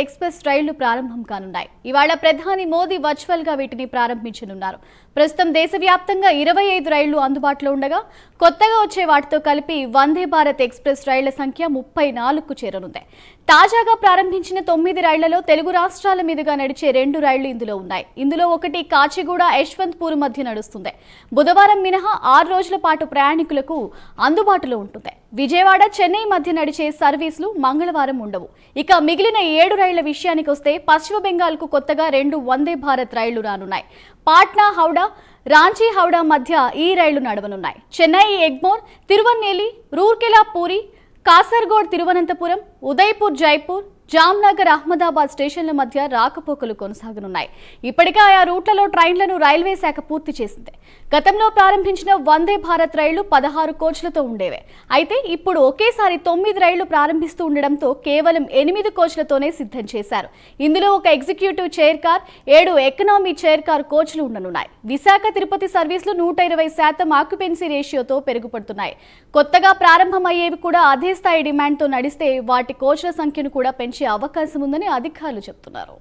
express రైళ్లు ప్రారంభం కానున్నాయి ఇవాళ ప్రధాని మోదీ వర్చువల్ గా వీటిని ప్రారంభించనున్నారు ప్రస్తుతం దేశవ్యాప్తంగా ఇరవై ఐదు రైళ్లు అందుబాటులో ఉండగా కొత్తగా వచ్చే వాటితో కలిపి వందే భారత్ ఎక్స్ప్రెస్ రైళ్ల సంఖ్య ముప్పై నాలుగుకు చేరనుంది తాజాగా ప్రారంభించిన తొమ్మిది రైళ్లలో తెలుగు రాష్ట్రాల మీదుగా నడిచే రెండు రైళ్లు ఇందులో ఉన్నాయి ఇందులో ఒకటి కాచిగూడ యశ్వంత్పూర్ మధ్య నడుస్తుంది బుధవారం మినహా ఆరు రోజుల పాటు ప్రయాణికులకు అందుబాటులో ఉంటుంది విజయవాడ చెన్నై మధ్య నడిచే సర్వీసులు మంగళవారం ఉండవు ఇక మిగిలిన ఏడు రైళ్ల వస్తే పశ్చిమ బెంగాల్ కు కొత్తగా రెండు వందే భారత్ రైళ్లు రానున్నాయి పాట్నా హౌడా రాంచీ హౌడా మధ్య ఈ రైళ్లు నడవనున్నాయి చెన్నై ఎగ్మోర్ తిరువన్నేలి రూర్కెలా పూరి కాసర్గోడ్ తిరువనంతపురం ఉదయపూర్ జైపూర్ జామ్నగర్ అహ్మదాబాద్ స్టేషన్ల మధ్య రాకపోకలు కొనసాగనున్నాయి ఇప్పటికే ఆయా రూట్లలో ట్రైన్లను రైల్వే శాఖ పూర్తి చేసింది గతంలో ప్రారంభించిన వందే భారత్ రైళ్లు పదహారు కోచ్లతో ఉండేవే అయితే ఇప్పుడు ఒకేసారి తొమ్మిది రైళ్లు ప్రారంభిస్తూ ఉండడంతో కేవలం ఎనిమిది కోచ్లతోనే సిద్ధం చేశారు ఇందులో ఒక ఎగ్జిక్యూటివ్ చైర్ కార్ ఏడు ఎకనామీ చైర్ కార్ కోచ్లు ఉండనున్నాయి విశాఖ తిరుపతి సర్వీసులు నూట ఇరవై శాతం ఆక్యుపెన్సీ రేషియోతో పెరుగుపడుతున్నాయి కొత్తగా ప్రారంభమయ్యేవి కూడా అదే స్థాయి డిమాండ్తో నడిస్తే వాటి కోచ్ల సంఖ్యను కూడా పెంచి వచ్చే అవకాశం ఉందని అధికారులు చెబుతున్నారు